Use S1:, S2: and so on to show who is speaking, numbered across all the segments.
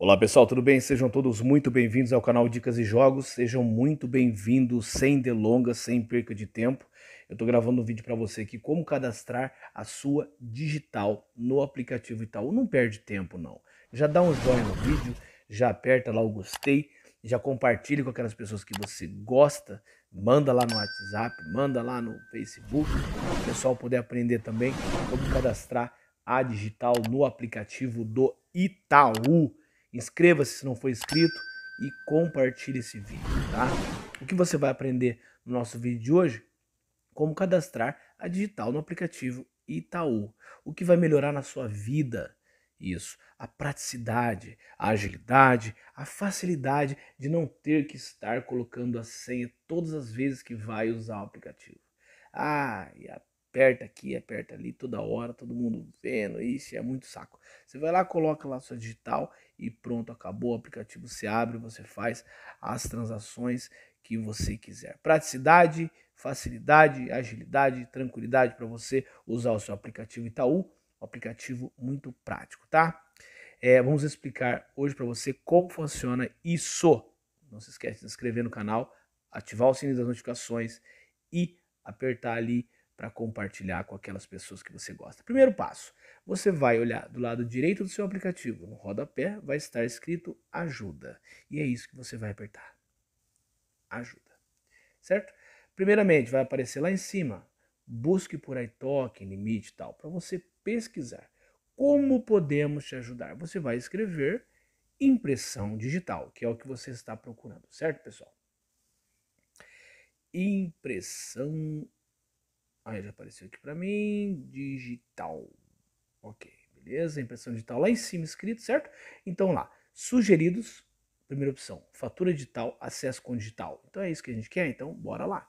S1: Olá pessoal, tudo bem? Sejam todos muito bem-vindos ao canal Dicas e Jogos. Sejam muito bem-vindos, sem delongas, sem perca de tempo. Eu estou gravando um vídeo para você aqui como cadastrar a sua digital no aplicativo Itaú. Não perde tempo não. Já dá um joinha no vídeo, já aperta lá o gostei, já compartilha com aquelas pessoas que você gosta, manda lá no WhatsApp, manda lá no Facebook, o pessoal poder aprender também como cadastrar a digital no aplicativo do Itaú. Inscreva-se se não for inscrito e compartilhe esse vídeo, tá? O que você vai aprender no nosso vídeo de hoje? Como cadastrar a digital no aplicativo Itaú. O que vai melhorar na sua vida? Isso, a praticidade, a agilidade, a facilidade de não ter que estar colocando a senha todas as vezes que vai usar o aplicativo. Ah, e a aperta aqui, aperta ali toda hora, todo mundo vendo, isso é muito saco. Você vai lá, coloca lá sua digital e pronto, acabou o aplicativo, se abre, você faz as transações que você quiser. Praticidade, facilidade, agilidade, tranquilidade para você usar o seu aplicativo Itaú, um aplicativo muito prático, tá? É, vamos explicar hoje para você como funciona isso. Não se esquece de se inscrever no canal, ativar o sininho das notificações e apertar ali para compartilhar com aquelas pessoas que você gosta. Primeiro passo: você vai olhar do lado direito do seu aplicativo, no rodapé vai estar escrito ajuda. E é isso que você vai apertar. Ajuda. Certo? Primeiramente, vai aparecer lá em cima: busque por iTalk, limite e tal, para você pesquisar. Como podemos te ajudar? Você vai escrever impressão digital, que é o que você está procurando, certo, pessoal? Impressão Aí ah, já apareceu aqui para mim, digital. Ok, beleza, impressão digital lá em cima escrito, certo? Então lá, sugeridos, primeira opção, fatura digital, acesso com digital. Então é isso que a gente quer, então bora lá.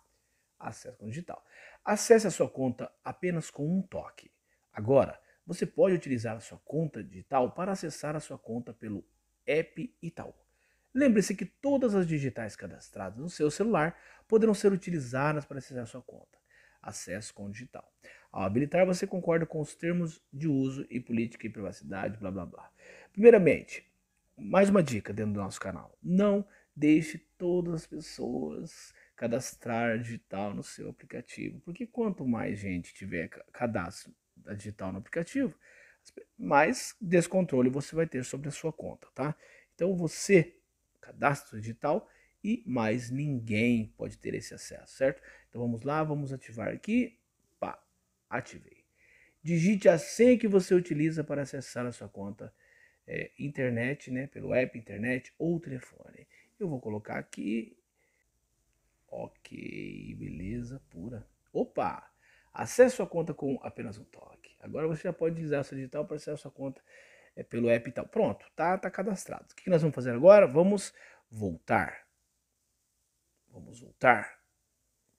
S1: Acesso com digital. Acesse a sua conta apenas com um toque. Agora, você pode utilizar a sua conta digital para acessar a sua conta pelo app Itaú. Lembre-se que todas as digitais cadastradas no seu celular poderão ser utilizadas para acessar a sua conta acesso com o digital. Ao habilitar, você concorda com os termos de uso e política e privacidade, blá blá blá. Primeiramente, mais uma dica dentro do nosso canal: não deixe todas as pessoas cadastrar digital no seu aplicativo, porque quanto mais gente tiver cadastro digital no aplicativo, mais descontrole você vai ter sobre a sua conta, tá? Então você cadastro digital e mais ninguém pode ter esse acesso, certo? Então vamos lá, vamos ativar aqui. Pá, ativei. Digite a senha que você utiliza para acessar a sua conta é, internet, né? Pelo app, internet ou telefone. Eu vou colocar aqui. Ok, beleza pura. Opa! Acesse sua conta com apenas um toque. Agora você já pode utilizar a sua digital para acessar a sua conta é, pelo app e tal. Pronto, tá, tá cadastrado. O que nós vamos fazer agora? Vamos voltar. Vamos voltar.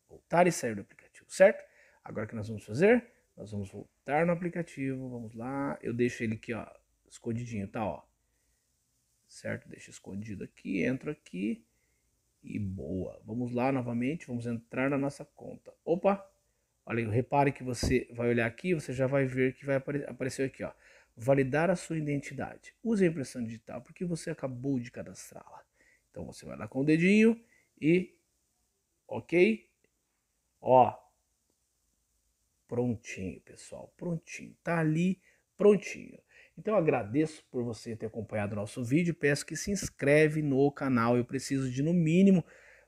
S1: Voltar e sair do aplicativo, certo? Agora o que nós vamos fazer? Nós vamos voltar no aplicativo, vamos lá. Eu deixo ele aqui, ó, escondidinho, tá, ó. Certo? Deixo escondido aqui, entro aqui e boa. Vamos lá novamente, vamos entrar na nossa conta. Opa! Olha, repare que você vai olhar aqui, você já vai ver que vai apare aparecer aqui, ó. Validar a sua identidade. Use a impressão digital porque você acabou de cadastrá-la. Então você vai lá com o dedinho e ok? Ó, prontinho, pessoal, prontinho, tá ali prontinho. Então agradeço por você ter acompanhado o nosso vídeo, peço que se inscreve no canal, eu preciso de no mínimo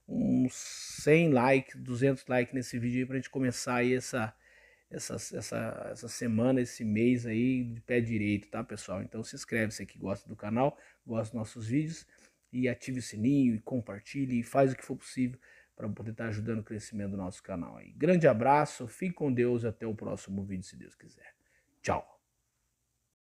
S1: uns 100 likes, 200 likes nesse vídeo para a gente começar aí essa, essa, essa, essa semana, esse mês aí de pé direito, tá pessoal? Então se inscreve, você que gosta do canal, gosta dos nossos vídeos e ative o sininho e compartilhe e faz o que for possível para poder estar tá ajudando o crescimento do nosso canal aí. Grande abraço, fique com Deus, até o próximo vídeo, se Deus quiser. Tchau!